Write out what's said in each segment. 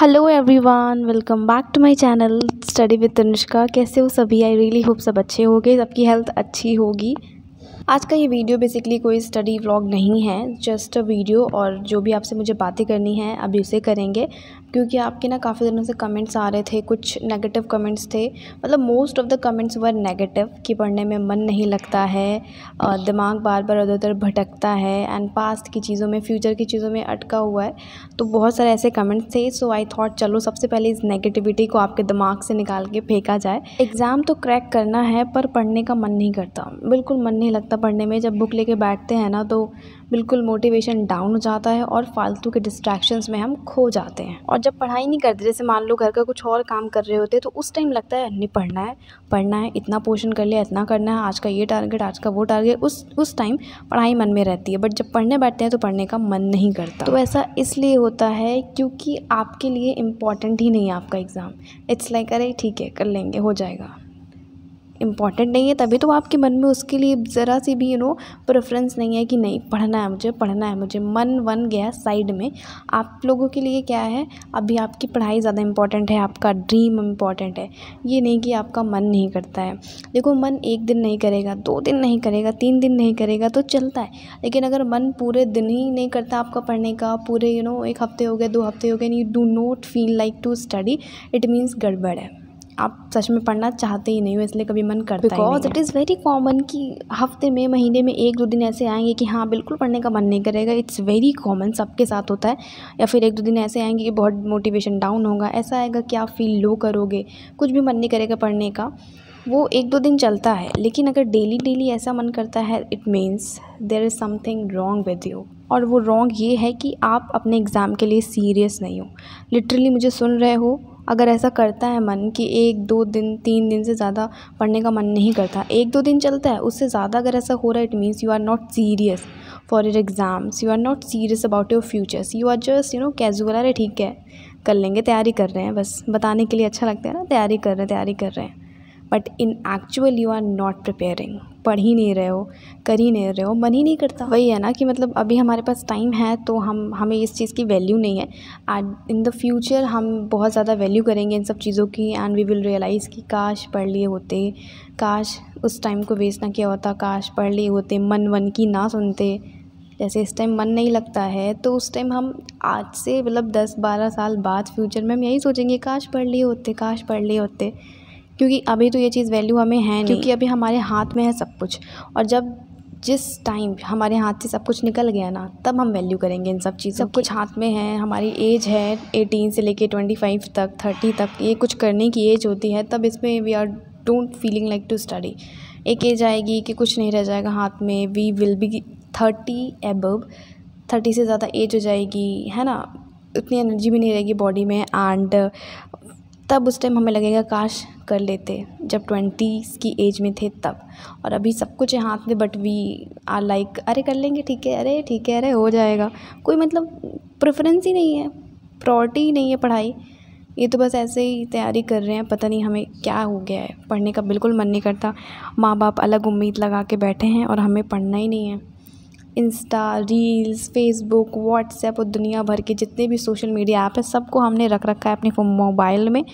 hello everyone welcome back to my channel study with Tanushka कैसे हो सभी आई रियली होप सब अच्छे हो गए सबकी हेल्थ अच्छी होगी आज का ये वीडियो बेसिकली कोई स्टडी व्लॉग नहीं है जस्ट अ वीडियो और जो भी आपसे मुझे बातें करनी है अभी उसे करेंगे क्योंकि आपके ना काफ़ी दिनों से कमेंट्स आ रहे थे कुछ नेगेटिव कमेंट्स थे मतलब most of the comments were negative कि पढ़ने में मन नहीं लगता है दिमाग बार बार उधर उधर भटकता है एंड पास्ट की चीज़ों में फ्यूचर की चीज़ों में अटका हुआ है तो बहुत सारे ऐसे कमेंट्स थे सो आई थॉट चलो सबसे पहले इस नेगेटिविटी को आपके दिमाग से निकाल के फेंका जाए एग्ज़ाम तो क्रैक करना है पर पढ़ने का मन नहीं करता बिल्कुल मन नहीं लगता पढ़ने में जब बुक लेके बैठते हैं ना तो बिल्कुल मोटिवेशन डाउन हो जाता है और फालतू के डिस्ट्रैक्शंस में हम खो जाते हैं और जब पढ़ाई नहीं करते जैसे मान लो घर का कुछ और काम कर रहे होते तो उस टाइम लगता है नहीं पढ़ना है पढ़ना है इतना पोर्शन कर लिया इतना करना है आज का ये टारगेट आज का वो टारगेट उस उस टाइम पढ़ाई मन में रहती है बट जब पढ़ने बैठते हैं तो पढ़ने का मन नहीं करता तो ऐसा इसलिए होता है क्योंकि आपके लिए इम्पॉर्टेंट ही नहीं है आपका एग्ज़ाम इट्स लाइक अरे ठीक है कर लेंगे हो जाएगा इम्पॉर्टेंट नहीं है तभी तो आपके मन में उसके लिए ज़रा सी भी यू नो प्रेफरेंस नहीं है कि नहीं पढ़ना है मुझे पढ़ना है मुझे मन वन गया साइड में आप लोगों के लिए क्या है अभी आपकी पढ़ाई ज़्यादा इम्पॉर्टेंट है आपका ड्रीम इम्पॉर्टेंट है ये नहीं कि आपका मन नहीं करता है देखो मन एक दिन नहीं करेगा दो दिन नहीं करेगा तीन दिन नहीं करेगा तो चलता है लेकिन अगर मन पूरे दिन ही नहीं करता आपका पढ़ने का पूरे यू you नो know, एक हफ्ते हो गए दो हफ्ते हो गए you do not feel like to study it means गड़बड़ है आप सच में पढ़ना चाहते ही नहीं हो इसलिए कभी मन करता because it is very common कि हफ्ते में महीने में एक दो दिन ऐसे आएंगे कि हाँ बिल्कुल पढ़ने का मन नहीं करेगा इट्स वेरी कॉमन सबके साथ होता है या फिर एक दो दिन ऐसे आएंगे कि बहुत मोटिवेशन डाउन होगा ऐसा आएगा कि आप फील लो करोगे कुछ भी मन नहीं करेगा पढ़ने का वो एक दो दिन चलता है लेकिन अगर डेली डेली ऐसा मन करता है it means there is something wrong with you और वो रॉन्ग ये है कि आप अपने एग्ज़ाम के लिए सीरियस नहीं हो लिटरली मुझे सुन रहे हो अगर ऐसा करता है मन कि एक दो दिन तीन दिन से ज़्यादा पढ़ने का मन नहीं करता एक दो दिन चलता है उससे ज़्यादा अगर ऐसा हो रहा है it means you are not serious for your exams you are not serious about your futures you are just you know casual अरे ठीक है कर लेंगे तैयारी कर रहे हैं बस बताने के लिए अच्छा लगता है ना तैयारी कर रहे हैं तैयारी कर रहे हैं but in actual you are not preparing पढ़ ही नहीं रहे हो कर ही नहीं रहे हो मन ही नहीं करता वही है ना कि मतलब अभी हमारे पास टाइम है तो हम हमें इस चीज़ की वैल्यू नहीं है एंड इन द फ्यूचर हम बहुत ज़्यादा वैल्यू करेंगे इन सब चीज़ों की एंड वी विल रियलाइज़ कि काश पढ़ लिए होते काश उस टाइम को वेस्ट ना किया होता काश पढ़ लिए होते मन वन की ना सुनते जैसे इस टाइम मन नहीं लगता है तो उस टाइम हम आज से मतलब दस बारह साल बाद फ्यूचर में हम यही सोचेंगे काश पढ़ लिए होते काश पढ़ लिए होते क्योंकि अभी तो ये चीज़ वैल्यू हमें है नहीं क्योंकि अभी हमारे हाथ में है सब कुछ और जब जिस टाइम हमारे हाथ से सब कुछ निकल गया ना तब हम वैल्यू करेंगे इन सब चीज़ों सब कुछ हाथ में है हमारी एज है एटीन से लेके ट्वेंटी फाइव तक थर्टी तक ये कुछ करने की एज होती है तब इसमें we are don't feeling like to study एक एज आएगी कि कुछ नहीं रह जाएगा हाथ में we will be thirty above thirty से ज़्यादा एज हो जाएगी है ना उतनी एनर्जी भी नहीं रहेगी बॉडी में एंड तब उस टाइम हमें लगेगा काश कर लेते जब ट्वेंटीज़ की एज में थे तब और अभी सब कुछ है हाथ में बट वी आर लाइक अरे कर लेंगे ठीक है अरे ठीक है अरे हो जाएगा कोई मतलब प्रेफरेंस ही नहीं है प्रॉर्टी ही नहीं है पढ़ाई ये तो बस ऐसे ही तैयारी कर रहे हैं पता नहीं हमें क्या हो गया है पढ़ने का बिल्कुल मन नहीं करता माँ बाप अलग उम्मीद लगा के बैठे हैं और हमें पढ़ना ही नहीं है इंस्टा रील्स फ़ेसबुक व्हाट्सएप और दुनिया भर के जितने भी सोशल मीडिया ऐप है सबको हमने रख रखा है अपने मोबाइल में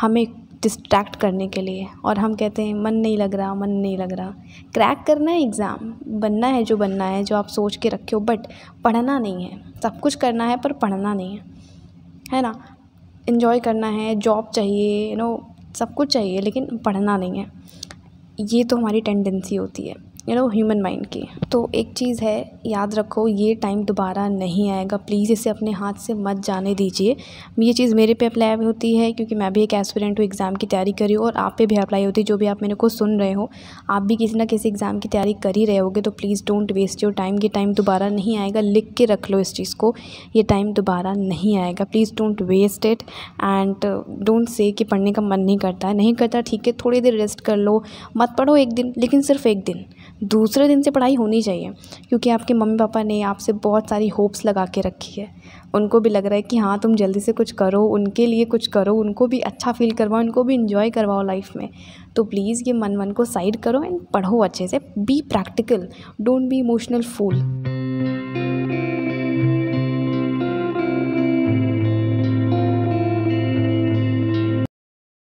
हमें डिस्ट्रैक्ट करने के लिए और हम कहते हैं मन नहीं लग रहा मन नहीं लग रहा क्रैक करना है एग्ज़ाम बनना है जो बनना है जो आप सोच के रखे हो बट पढ़ना नहीं है सब कुछ करना है पर पढ़ना नहीं है है ना इन्जॉय करना है जॉब चाहिए यू नो सब कुछ चाहिए लेकिन पढ़ना नहीं है ये तो हमारी टेंडेंसी होती है यू नो ह्यूमन माइंड की तो एक चीज़ है याद रखो ये टाइम दोबारा नहीं आएगा प्लीज़ इसे अपने हाथ से मत जाने दीजिए ये चीज़ मेरे पे अप्लाई होती है क्योंकि मैं भी एक एस्पिरेंट हूँ एग्ज़ाम की तैयारी कर रही हूँ और आप पे भी अप्लाई होती है जो भी आप मेरे को सुन रहे हो आप भी किसी ना किसी एग्ज़ाम की तैयारी कर ही रहे होगे तो please don't waste your time ये टाइम दोबारा नहीं आएगा लिख के रख लो इस चीज़ को ये टाइम दोबारा नहीं आएगा please don't waste it and don't say कि पढ़ने का मन नहीं करता है नहीं करता ठीक है थोड़ी देर रेस्ट कर लो मत पढ़ो एक दिन लेकिन सिर्फ एक दिन दूसरे दिन से पढ़ाई होनी चाहिए क्योंकि आपके मम्मी पापा ने आपसे बहुत सारी होप्स लगा के रखी है उनको भी लग रहा है कि हाँ तुम जल्दी से कुछ करो उनके लिए कुछ करो उनको भी अच्छा फील करवाओ उनको भी इन्जॉय करवाओ लाइफ में तो प्लीज़ ये मन मन को साइड करो एंड पढ़ो अच्छे से be practical don't be emotional fool